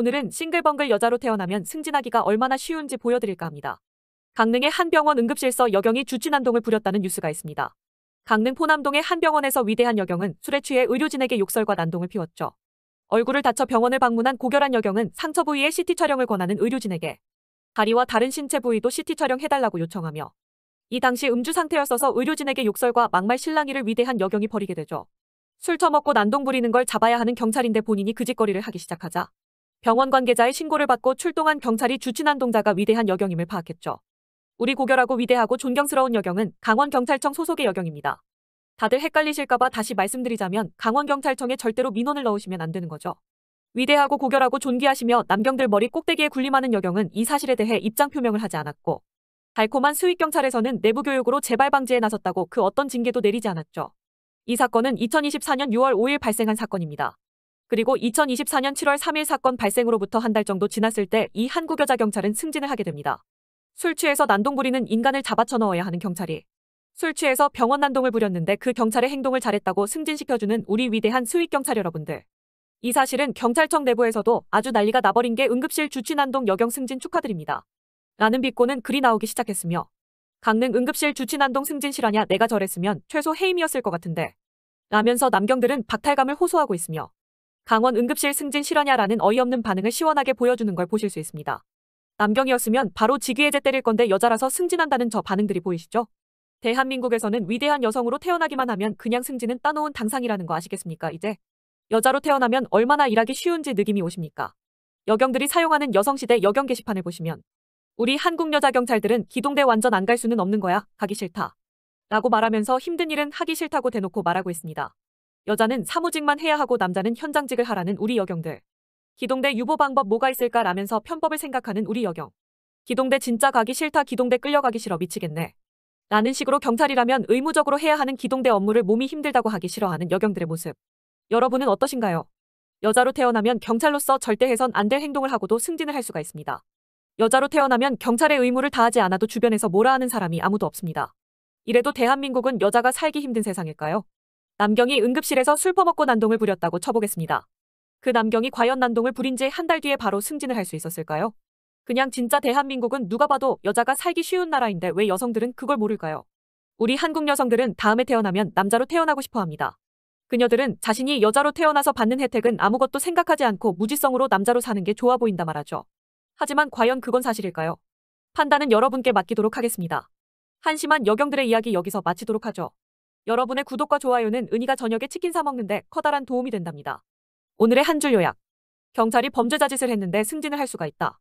오늘은 싱글벙글 여자로 태어나면 승진하기가 얼마나 쉬운지 보여드릴까 합니다. 강릉의 한 병원 응급실서 여경이 주치난동을 부렸다는 뉴스가 있습니다. 강릉 포남동의 한 병원에서 위대한 여경은 술에 취해 의료진에게 욕설과 난동을 피웠죠. 얼굴을 다쳐 병원을 방문한 고결한 여경은 상처 부위에 CT 촬영을 권하는 의료진에게 다리와 다른 신체 부위도 CT 촬영해달라고 요청하며 이 당시 음주 상태였어서 의료진에게 욕설과 막말 실랑이를 위대한 여경이 벌이게 되죠. 술 처먹고 난동 부리는 걸 잡아야 하는 경찰인데 본인이 그 짓거리를 하기 시작하자 병원 관계자의 신고를 받고 출동한 경찰이 주친한 동자가 위대한 여경임을 파악했죠. 우리 고결하고 위대하고 존경스러운 여경은 강원경찰청 소속의 여경입니다. 다들 헷갈리실까봐 다시 말씀드리자면 강원경찰청에 절대로 민원을 넣으시면 안 되는 거죠. 위대하고 고결하고 존귀하시며 남경들 머리 꼭대기에 군림하는 여경은 이 사실에 대해 입장 표명을 하지 않았고 달콤한 수익경찰에서는 내부 교육으로 재발 방지에 나섰다고 그 어떤 징계도 내리지 않았죠. 이 사건은 2024년 6월 5일 발생한 사건입니다. 그리고 2024년 7월 3일 사건 발생으로부터 한 달 정도 지났을 때 이 한국 여자 경찰은 승진을 하게 됩니다. 술 취해서 난동 부리는 인간을 잡아쳐 넣어야 하는 경찰이 술 취해서 병원 난동을 부렸는데 그 경찰의 행동을 잘했다고 승진시켜주는 우리 위대한 수익경찰 여러분들. 이 사실은 경찰청 내부에서도 아주 난리가 나버린 게 응급실 주치 난동 여경 승진 축하드립니다. 라는 비꼬는 글이 나오기 시작했으며 강릉 응급실 주치 난동 승진 실하냐 내가 저랬으면 최소 해임이었을 것 같은데 라면서 남경들은 박탈감을 호소하고 있으며 강원 응급실 승진 실화냐라는 어이없는 반응을 시원하게 보여주는 걸 보실 수 있습니다. 남경이었으면 바로 직위해제 때릴 건데 여자라서 승진한다는 저 반응들이 보이시죠? 대한민국에서는 위대한 여성으로 태어나기만 하면 그냥 승진은 따놓은 당상이라는 거 아시겠습니까 이제? 여자로 태어나면 얼마나 일하기 쉬운지 느낌이 오십니까? 여경들이 사용하는 여성시대 여경 게시판을 보시면 우리 한국 여자 경찰들은 기동대 완전 안 갈 수는 없는 거야. 가기 싫다. 라고 말하면서 힘든 일은 하기 싫다고 대놓고 말하고 있습니다. 여자는 사무직만 해야 하고 남자는 현장직을 하라는 우리 여경들. 기동대 유보 방법 뭐가 있을까 라면서 편법을 생각하는 우리 여경. 기동대 진짜 가기 싫다 기동대 끌려가기 싫어 미치겠네. 라는 식으로 경찰이라면 의무적으로 해야 하는 기동대 업무를 몸이 힘들다고 하기 싫어하는 여경들의 모습. 여러분은 어떠신가요? 여자로 태어나면 경찰로서 절대 해선 안 될 행동을 하고도 승진을 할 수가 있습니다. 여자로 태어나면 경찰의 의무를 다하지 않아도 주변에서 몰아 하는 사람이 아무도 없습니다. 이래도 대한민국은 여자가 살기 힘든 세상일까요? 남경이 응급실에서 술 퍼먹고 난동을 부렸다고 쳐보겠습니다. 그 남경이 과연 난동을 부린 지 한 달 뒤에 바로 승진을 할 수 있었을까요? 그냥 진짜 대한민국은 누가 봐도 여자가 살기 쉬운 나라인데 왜 여성들은 그걸 모를까요? 우리 한국 여성들은 다음에 태어나면 남자로 태어나고 싶어 합니다. 그녀들은 자신이 여자로 태어나서 받는 혜택은 아무것도 생각하지 않고 무지성으로 남자로 사는 게 좋아 보인다 말하죠. 하지만 과연 그건 사실일까요? 판단은 여러분께 맡기도록 하겠습니다. 한심한 여경들의 이야기 여기서 마치도록 하죠. 여러분의 구독과 좋아요는 은희가 저녁에 치킨 사 먹는데 커다란 도움이 된답니다. 오늘의 한 줄 요약. 경찰이 범죄자 짓을 했는데 승진을 할 수가 있다.